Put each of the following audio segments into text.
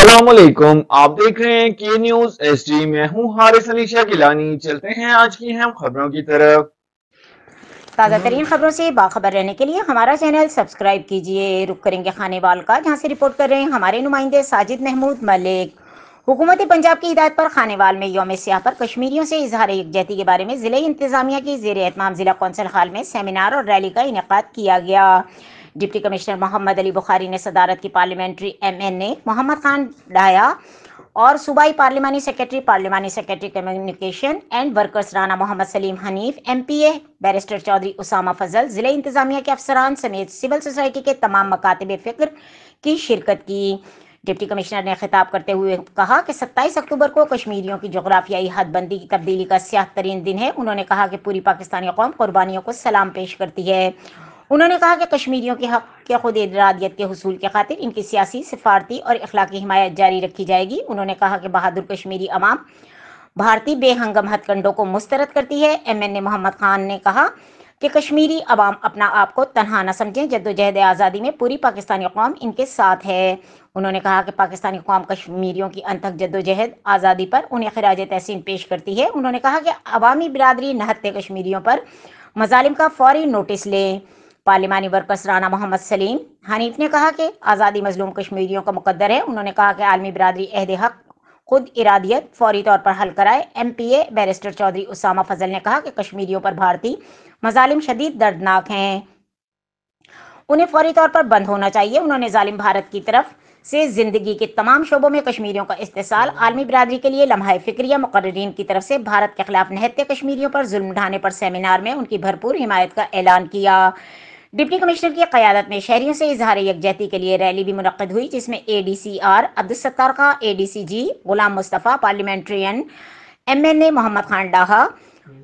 असलम आप देख रहे हैं के न्यूज एस डी मैं हूँ हारिस अलीशा गिलानी चलते हैं आज की अहम खबरों की तरफ ताज़ा तरीन खबरों से बाखबर रहने के लिए हमारा चैनल सब्सक्राइब कीजिए रुक करेंगे खाने वाल का जहाँ से रिपोर्ट कर रहे हैं हमारे नुमाइंदे साजिद महमूद मलिक हुकूमत पंजाब की हिदायत पर वाल में योम स्याह पर कश्मीरियों से इजहार यकजहती के बारे में ज़िले इंतजामिया की जेर एहतमाम ज़िला कौंसिल हाल में सेमिनार और रैली का इनका किया गया डिप्टी कमिश्नर मोहम्मद अली बुखारी ने सदारत की parliamentary M N A Mohammad Khan Daya और सूबाई पार्लिमानी सेक्रेटरी पार्लिमानी secretary communication and workers Rana Mohammad Saleem Hanif A barrister Chaudhry Usama Fazal जिले इंतजामिया के अफसरान समेत सिविल सोसाइटी के तमाम मकातब फिक्र की शिरकत की डिप्टी कमिश्नर ने खिताब करते हुए कहा कि 27 अक्टूबर को कश्मीरियों की जोग्राफियाई हदबंदी की तब्दीली का स्याह तरीन दिन है उन्होंने कहा कि पूरी पाकिस्तानी कौम कुर्बानियों को सलाम पेश करती है उन्होंने कहा कि कश्मीरियों के हक के खुद इरादियत के हसूल के खातिर इनकी सियासी सिफारती और इखलाकी हमायत जारी रखी जाएगी उन्होंने कहा कि बहादुर कश्मीरी अवाम भारतीय बेहंगम हथकंडों को मुस्तरद करती है M N A Mohammad Khan ने कहा कि कश्मीरी अवाम अपना आप को तनहा न समझें जदोजहद आज़ादी में पूरी पाकिस्तानी कौम इनके साथ है उन्होंने कहा कि पाकिस्तानी कौम कश्मीरियों की अनथक जदोजहद आज़ादी पर उन्हें खराज तहसीन पेश करती है उन्होंने कहा कि अवामी बिरादरी नहत्ते कश्मीरियों पर मजालिम का फौरी नोटिस लें पार्लिमानी वर्कर्स राना मोहम्मद सलीम हनीफ ने कहा कि आज़ादी मजलूम कश्मीरियों का मुकदर है उन्होंने कहा कि आलमी बरदरी अहद हक खुद इरादियत फौरी तौर पर हल कराए M P A barrister Chaudhry Usama Fazal ने कहा कि कश्मीरियों पर भारतीय मजालिम शदीद दर्दनाक हैं उन्हें फौरी तौर पर बंद होना चाहिए उन्होंने जालिम भारत की तरफ से जिंदगी के तमाम शोबों में कश्मीरियों का इस्तेसाल आलमी बरदरी के लिए लम्हा फिक्रिया मुकर्रीन की तरफ से भारत के खिलाफ नहत्य कश्मीरियों पर जुल्म ढाने पर सेमिनार में उनकी भरपूर हिमायत का ऐलान किया डिप्टी कमिश्नर की क्यादत में शहरियों से इजहार यकजहती के लिए रैली भी मुनद हुई जिसमें A D C R Abdulsattar का A D C G Ghulam Mustafa parliamentarian M N A Mohammad Khan Daha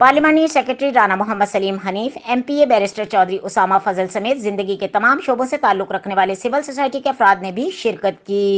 पार्लियामानी secretary Rana Mohammad Saleem Hanif M P A barrister Chaudhry Usama Fazal समेत जिंदगी के तमाम शोबों से ताल्लुक रखने वाले सिविल सोसाइटी के अफराद ने भी शिरकत की